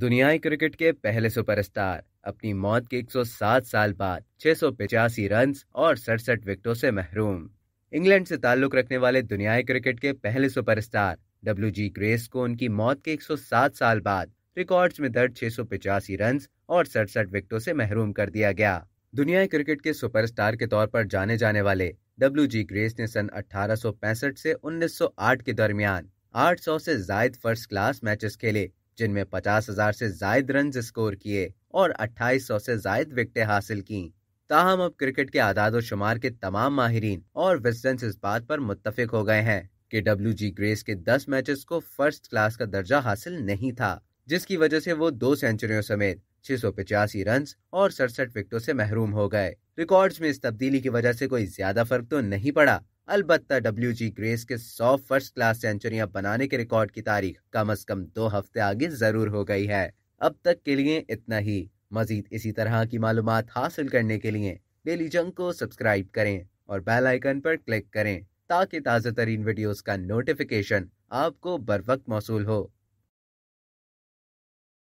दुनियाई क्रिकेट के पहले सुपरस्टार अपनी मौत के 107 साल बाद छह रन और सड़सठ विकेटों से महरूम इंग्लैंड से ताल्लुक रखने वाले दुनियाई क्रिकेट के पहले सुपरस्टार डब्ल्यू जी ग्रेस को उनकी मौत के 107 साल बाद रिकॉर्ड्स में दर्ज छह रन और सड़सठ विकेटों से महरूम कर दिया गया दुनियाई क्रिकेट के सुपरस्टार के तौर पर जाने जाने वाले डब्ल्यू जी ग्रेस ने सन 1865 से 1908 के दरमियान 800 से जायद फर्स्ट क्लास मैचेस खेले जिनमें पचास हजार से जायद रन स्कोर किए और अट्ठाईस सौ से जायद विकटें हासिल की ताहम अब क्रिकेट के आदाद और शुमार के तमाम माहरीन और विस्टेंस इस बात पर मुतफिक हो गए हैं कि डब्ल्यू जी ग्रेस के दस मैचेस को फर्स्ट क्लास का दर्जा हासिल नहीं था जिसकी वजह से वो दो सेंचुरियों समेत छह सौ पिचासी रन और सड़सठ विकेटों से महरूम हो गए रिकॉर्ड्स में इस तब्दीली की वजह से कोई ज्यादा फर्क तो नहीं पड़ा अलबत् डब्ल्यू जी ग्रेस के सौ फर्स्ट क्लास सेंचुरियां बनाने के रिकॉर्ड की तारीख कम अज कम दो हफ्ते आगे जरूर हो गई है अब तक के लिए इतना ही मजीद इसी तरह की मालूम हासिल करने के लिए डेली जंग को सब्सक्राइब करें और बेल आइकन पर क्लिक करें ताकि ताज़ा तरीन वीडियोज का नोटिफिकेशन आपको बर वक्त मौसू हो